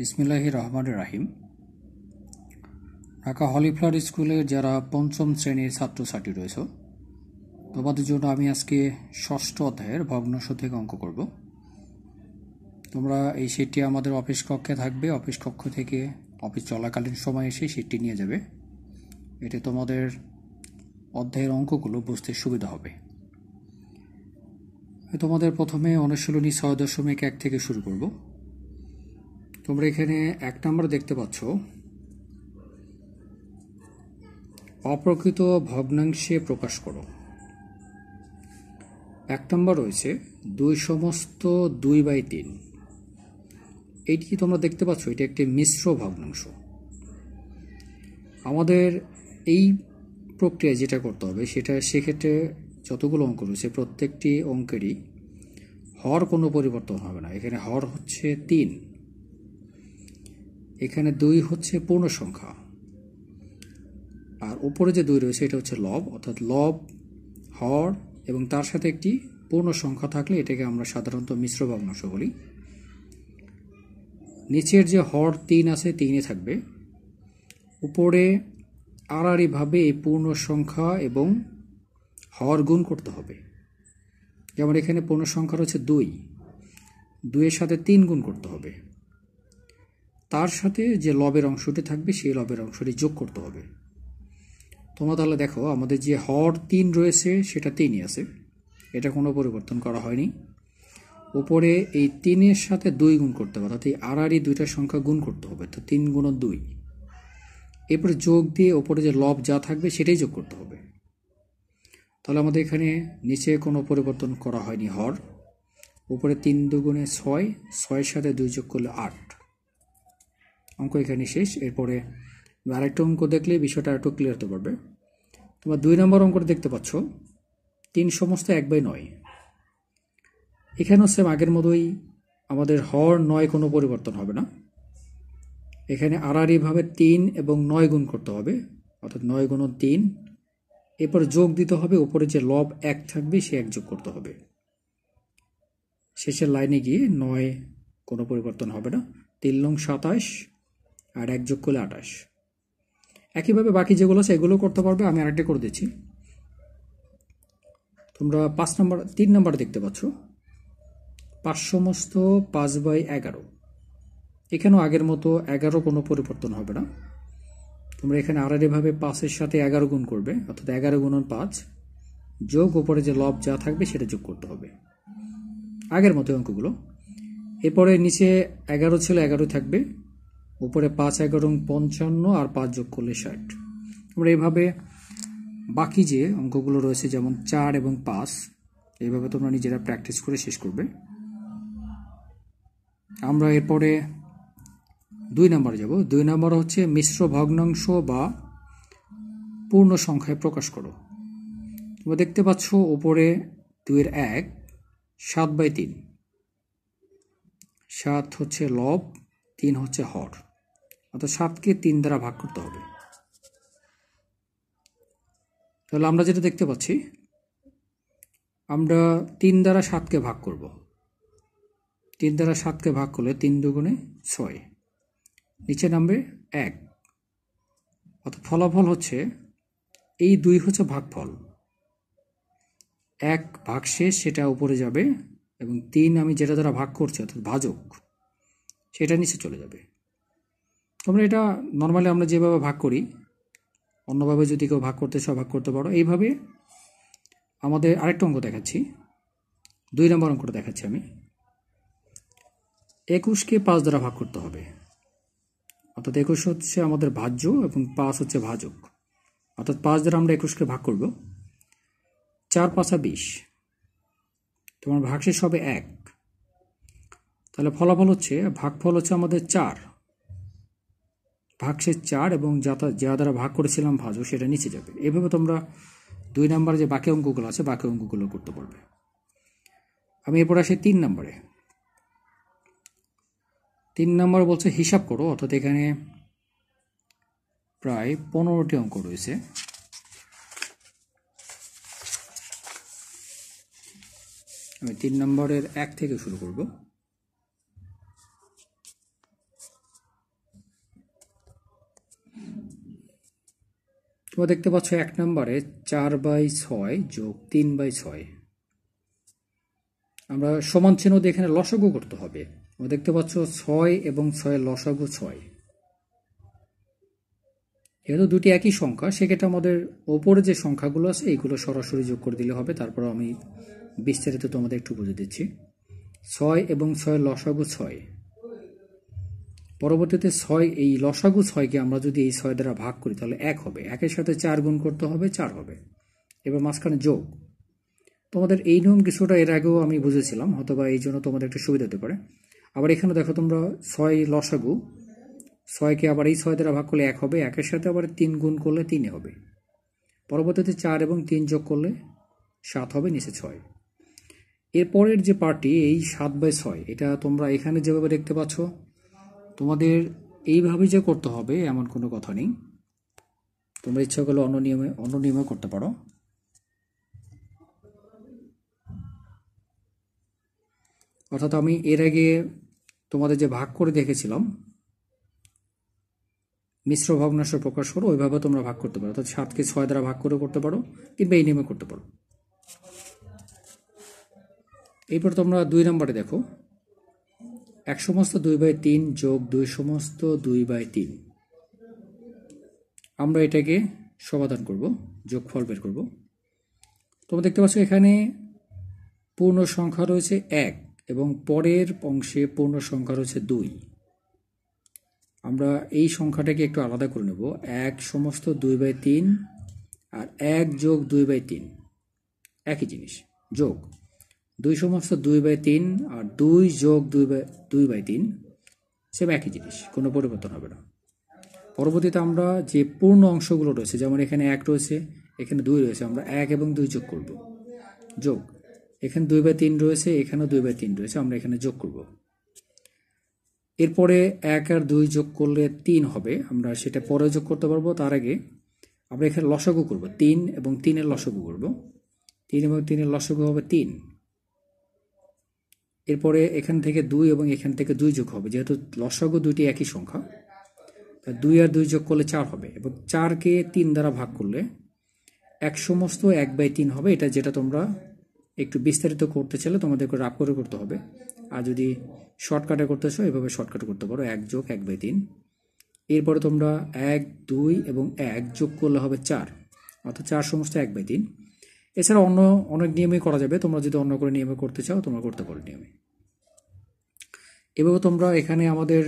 বিসমিল্লাহি রহমান রাহিম ঢাকা হলিফ্লার স্কুলের যারা পঞ্চম শ্রেণীর ছাত্রছাত্রী রয়েছে তোমাদের জন্য আমি আজকে ষষ্ঠ অধ্যায়ের ভগ্নাংশ থেকে অঙ্ক করব তোমরা এই সেটটি আমাদের অফিস কক্ষে থাকবে অফিস কক্ষ থেকে অফিস চলাকালীন সময় এসে সেটটি নিয়ে যাবে এতে তোমাদের অধ্যায়ের অঙ্কগুলো বুঝতে সুবিধা হবে তোমাদের প্রথমে অনুশীলনী ছয় দশমিক এক থেকে শুরু করবো তোমরা এখানে এক নম্বর দেখতে পাচ্ছ অপ্রকৃত ভগ্নাংশে প্রকাশ করো এক নম্বর রয়েছে দুই সমস্ত দুই বাই তিন এটি তোমরা দেখতে পাচ্ছ এটি একটি মিশ্র ভগ্নাংশ আমাদের এই প্রক্রিয়া যেটা করতে হবে সেটা সেক্ষেত্রে যতগুলো অঙ্ক রয়েছে প্রত্যেকটি অঙ্কেরই হর কোনো পরিবর্তন হবে না এখানে হর হচ্ছে তিন এখানে দুই হচ্ছে পূর্ণ সংখ্যা আর উপরে যে দুই রয়েছে এটা হচ্ছে লব অর্থাৎ লব হর এবং তার সাথে একটি পূর্ণ সংখ্যা থাকলে এটাকে আমরা সাধারণত মিশ্র ভগ্নাংশ বলি নিচের যে হর তিন আছে তিনে থাকবে উপরে আড়াআড়িভাবে এই পূর্ণ সংখ্যা এবং হর গুণ করতে হবে যেমন এখানে পূর্ণ সংখ্যা রয়েছে দুই দুইয়ের সাথে তিন গুণ করতে হবে তার সাথে যে লবের অংশটি থাকবে সেই লবের অংশটি যোগ করতে হবে তোমরা তাহলে দেখো আমাদের যে হর তিন রয়েছে সেটা তিনই আছে এটা কোনো পরিবর্তন করা হয়নি ওপরে এই তিনের সাথে দুই গুণ করতে হবে অর্থাৎ এই আরই দুইটা সংখ্যা গুণ করতে হবে তো তিন গুণ দুই এরপরে যোগ দিয়ে ওপরে যে লব যা থাকবে সেটাই যোগ করতে হবে তাহলে আমাদের এখানে নিচে কোনো পরিবর্তন করা হয়নি হর উপরে তিন দুগুণে ছয় ছয়ের সাথে দুই যোগ করলে আট অঙ্ক এখানে শেষ এরপরে আরেকটা অঙ্ক দেখলে বিষয়টা একটু ক্লিয়ার হতে পারবে তোমার দুই নম্বর অঙ্কটা দেখতে পাচ্ছ তিন সমস্ত এক বাই নয় এখানেও সেম আগের মতোই আমাদের হর নয় কোনো পরিবর্তন হবে না এখানে আড়াআড়িভাবে তিন এবং নয় গুণ করতে হবে অর্থাৎ নয় গুণ তিন এরপর যোগ দিতে হবে উপরে যে লব এক থাকবে সে এক যোগ করতে হবে শেষের লাইনে গিয়ে নয় কোনো পরিবর্তন হবে না তিন লং সাতাশ আর এক যোগ করলে আঠাশ একইভাবে বাকি যেগুলো আছে এগুলো করতে পারবে আমি আরেকটা করে দিচ্ছি তোমরা পাঁচ নম্বর তিন নম্বর দেখতে পাচ্ছ পাঁচ সমস্ত পাঁচ বাই এগারো এখানেও আগের মতো এগারো কোনো পরিবর্তন হবে না তোমরা এখানে এভাবে পাঁচের সাথে এগারো গুণ করবে অর্থাৎ এগারো গুণন পাঁচ যোগ ওপরে যে লব যা থাকবে সেটা যোগ করতে হবে আগের মতো অঙ্কগুলো এরপরে নিচে এগারো ছিল এগারো থাকবে উপরে পাঁচ এগারো পঞ্চান্ন আর পাঁচ যোগ করলে ষাট আমরা এভাবে বাকি যে অঙ্কগুলো রয়েছে যেমন চার এবং পাঁচ এভাবে তোমরা নিজেরা প্র্যাকটিস করে শেষ করবে আমরা এরপরে দুই নম্বরে যাব দুই নম্বর হচ্ছে মিশ্র ভগ্নাংশ বা পূর্ণ সংখ্যায় প্রকাশ করো তোমরা দেখতে পাচ্ছ ওপরে দুইয়ের এক সাত বাই তিন সাত হচ্ছে লব তিন হচ্ছে হর অর্থাৎ সাতকে তিন দ্বারা ভাগ করতে হবে তাহলে আমরা যেটা দেখতে পাচ্ছি আমরা তিন দ্বারা সাতকে ভাগ করব তিন দ্বারা সাতকে ভাগ করলে তিন দুগুণে ছয় নিচে নামবে এক অর্থাৎ ফলাফল হচ্ছে এই দুই হচ্ছে ভাগফল এক ভাগ শেষ সেটা উপরে যাবে এবং তিন আমি যেটা দ্বারা ভাগ করছি অর্থাৎ ভাজক সেটা নিচে চলে যাবে তোমরা এটা নর্মালি আমরা যেভাবে ভাগ করি অন্যভাবে যদি কেউ ভাগ করতে চাও ভাগ করতে পারো এইভাবে আমাদের আরেকটা অঙ্ক দেখাচ্ছি দুই নম্বর অঙ্কটা দেখাচ্ছি আমি একুশকে পাঁচ দ্বারা ভাগ করতে হবে অর্থাৎ একুশ হচ্ছে আমাদের ভাজ্য এবং পাঁচ হচ্ছে ভাজক অর্থাৎ পাঁচ দ্বারা আমরা একুশকে ভাগ করব চার পাঁচা বিশ তোমার ভাগশেষ হবে এক তাহলে ফলাফল হচ্ছে ভাগফল হচ্ছে আমাদের চার ভাগশেষ চার এবং যা যা দ্বারা ভাগ করেছিলাম ভাজও সেটা নিচে যাবে এভাবে তোমরা দুই নম্বরে যে বাকি অঙ্কগুলো আছে বাকি অঙ্কগুলো করতে পারবে আমি এরপর আসি তিন নম্বরে তিন নম্বর বলছে হিসাব করো অর্থাৎ এখানে প্রায় পনেরোটি অঙ্ক রয়েছে আমি তিন নম্বরের এক থেকে শুরু করবো তোমরা দেখতে পাচ্ছ এক নম্বরে চার বাই ছয় যোগ তিন বাই ছয় আমরা সমান চিহ্ন দিয়ে এখানে লসগু করতে হবে তোমরা দেখতে পাচ্ছ ছয় এবং ছয় লসগু ছয় যেহেতু দুটি একই সংখ্যা সেক্ষেত্রে আমাদের ওপরে যে সংখ্যাগুলো আছে এইগুলো সরাসরি যোগ করে দিলে হবে তারপর আমি বিস্তারিত তোমাদের একটু বুঝে দিচ্ছি ছয় এবং ছয় লসগু ছয় পরবর্তীতে ছয় এই লসাগু ছয়কে আমরা যদি এই ছয় দ্বারা ভাগ করি তাহলে এক হবে একের সাথে চার গুণ করতে হবে চার হবে এবার মাঝখানে যোগ তোমাদের এই নিয়ম কিছুটা এর আগেও আমি বুঝেছিলাম হয়তো বা এই জন্য তোমাদের একটু সুবিধা হতে পারে আবার এখানে দেখো তোমরা ছয় লসাগু ছয়কে আবার এই ছয় দ্বারা ভাগ করলে এক হবে একের সাথে আবার তিন গুণ করলে তিনে হবে পরবর্তীতে চার এবং তিন যোগ করলে সাত হবে নিচে ছয় এরপরের যে পার্টি এই সাত বাই ছয় এটা তোমরা এখানে যেভাবে দেখতে পাচ্ছ তোমাদের এইভাবে যে করতে হবে এমন কোনো কথা নেই তোমরা ইচ্ছা করলে অন্য নিয়মে অন্য নিয়মে করতে পারো অর্থাৎ আমি এর আগে তোমাদের যে ভাগ করে দেখেছিলাম মিশ্র ভগ্নাংশ প্রকাশ করো ওইভাবে তোমরা ভাগ করতে পারো অর্থাৎ সাতকে ছয় দ্বারা ভাগ করে করতে পারো কিংবা এই নিয়মে করতে পারো এরপর তোমরা দুই নম্বরে দেখো এক সমস্ত দুই বাই তিন যোগ দুই সমস্ত দুই বাই তিন আমরা এটাকে সমাধান করব ফল বের করব তোমরা দেখতে পাচ্ছ এখানে পূর্ণ সংখ্যা রয়েছে এক এবং পরের অংশে পূর্ণ সংখ্যা রয়েছে দুই আমরা এই সংখ্যাটাকে একটু আলাদা করে নেব এক সমস্ত দুই বাই তিন আর এক যোগ দুই বাই তিন একই জিনিস যোগ দুই সমস্ত দুই বাই তিন আর দুই যোগ দুই বাই দুই বাই তিন সেম একই জিনিস কোনো পরিবর্তন হবে না পরবর্তীতে আমরা যে পূর্ণ অংশগুলো রয়েছে যেমন এখানে এক রয়েছে এখানে দুই রয়েছে আমরা এক এবং দুই যোগ করব যোগ এখানে দুই বাই তিন রয়েছে এখানেও দুই বাই তিন রয়েছে আমরা এখানে যোগ করব এরপরে এক আর দুই যোগ করলে তিন হবে আমরা সেটা পরে যোগ করতে পারবো তার আগে আমরা এখানে লসাগু করব তিন এবং তিনের লসাগু করব তিন এবং তিনের লসাগু হবে তিন এরপরে এখান থেকে দুই এবং এখান থেকে দুই যোগ হবে যেহেতু লসাগু দুইটি একই সংখ্যা দুই আর দুই যোগ করলে চার হবে এবং চারকে তিন দ্বারা ভাগ করলে এক সমস্ত এক বাই তিন হবে এটা যেটা তোমরা একটু বিস্তারিত করতে চাইলে তোমাদেরকে রাপ করে করতে হবে আর যদি শর্টকাটে করতে চাও এভাবে শর্টকাট করতে পারো এক যোগ এক বাই তিন এরপরে তোমরা এক দুই এবং এক যোগ করলে হবে চার অর্থাৎ চার সমস্ত এক বাই তিন এছাড়া অন্য অনেক নিয়মেই করা যাবে তোমরা যদি অন্য করে নিয়মে করতে চাও তোমরা করতে পারো নিয়মে এভাবে তোমরা এখানে আমাদের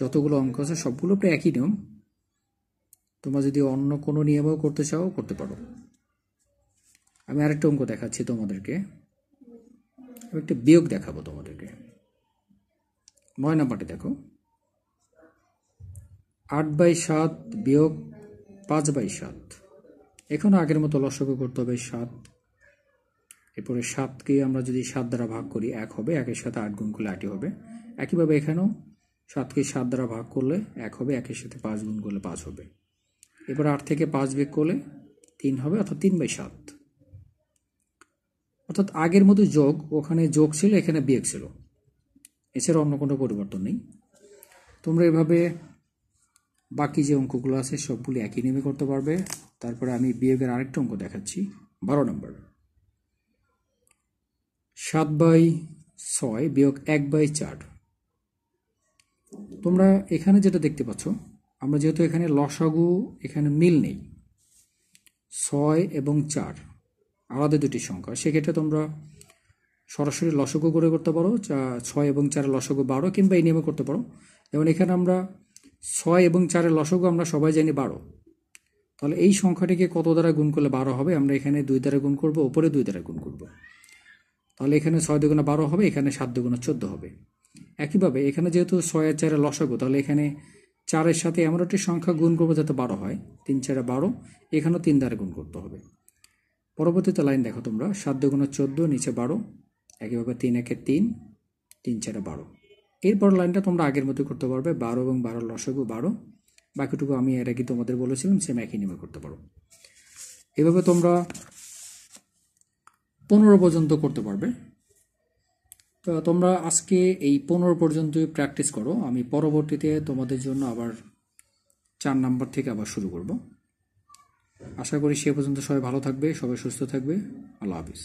যতগুলো অঙ্ক আছে সবগুলো প্রায় একই নিয়ম তোমরা যদি অন্য কোনো নিয়মেও করতে চাও করতে পারো আমি আরেকটা অঙ্ক দেখাচ্ছি তোমাদেরকে আমি একটা বিয়োগ দেখাবো তোমাদেরকে নয় নাম্বারটি দেখো আট বাই সাত বিয়োগ পাঁচ বাই সাত এখন আগের মতো লসগু করতে হবে সাত এরপরে সাতকে আমরা যদি সাত দ্বারা ভাগ করি এক হবে একের সাথে আট গুণ করলে আটই হবে একইভাবে এখানেও সাতকে সাত দ্বারা ভাগ করলে এক হবে একের সাথে পাঁচ গুণ করলে পাঁচ হবে এবার আট থেকে পাঁচ বেগ করলে তিন হবে অর্থাৎ তিন বাই সাত অর্থাৎ আগের মতো যোগ ওখানে যোগ ছিল এখানে বিয়েক ছিল এছাড়া অন্য কোনো পরিবর্তন নেই তোমরা এভাবে বাকি যে অঙ্কগুলো আছে সবগুলি একই নেমে করতে পারবে তারপরে আমি বিয়োগের আরেকটা অঙ্ক দেখাচ্ছি বারো নম্বর সাত বাই ছয় বিয়োগ এক বাই চার তোমরা এখানে যেটা দেখতে পাচ্ছ আমরা যেহেতু এখানে লসাগু এখানে মিল নেই ছয় এবং চার আলাদা দুটি সংখ্যা সেক্ষেত্রে তোমরা সরাসরি লসগু করে করতে পারো ছয় এবং চার লসগু বারো কিংবা এই নিয়মে করতে পারো যেমন এখানে আমরা ছয় এবং চারের লসগু আমরা সবাই জানি বারো তাহলে এই সংখ্যাটিকে কত দ্বারা গুণ করলে বারো হবে আমরা এখানে দুই দ্বারা গুণ করব ওপরে দুই দ্বারা গুণ করব তাহলে এখানে ছয় দুগুণা বারো হবে এখানে সাত দুগুণা চোদ্দ হবে একইভাবে এখানে যেহেতু ছয় আর চারের লসাগু তাহলে এখানে চারের সাথে এমন একটি সংখ্যা গুণ করবো যাতে বারো হয় তিন চারে বারো এখানেও তিন দ্বারা গুণ করতে হবে পরবর্তীতে লাইন দেখো তোমরা সাত দুগুণা চোদ্দ নিচে বারো একইভাবে তিন একে তিন তিন চারে বারো এরপর লাইনটা তোমরা আগের মতো করতে পারবে বারো এবং বারো লসগু বারো বাকিটুকু আমি এর আগে তোমাদের বলেছিলাম সেম একই নিয়ে করতে পারো এভাবে তোমরা পনেরো পর্যন্ত করতে পারবে তো তোমরা আজকে এই পনেরো পর্যন্তই প্র্যাকটিস করো আমি পরবর্তীতে তোমাদের জন্য আবার চার নাম্বার থেকে আবার শুরু করব আশা করি সে পর্যন্ত সবাই ভালো থাকবে সবাই সুস্থ থাকবে আল্লাহ হাফিজ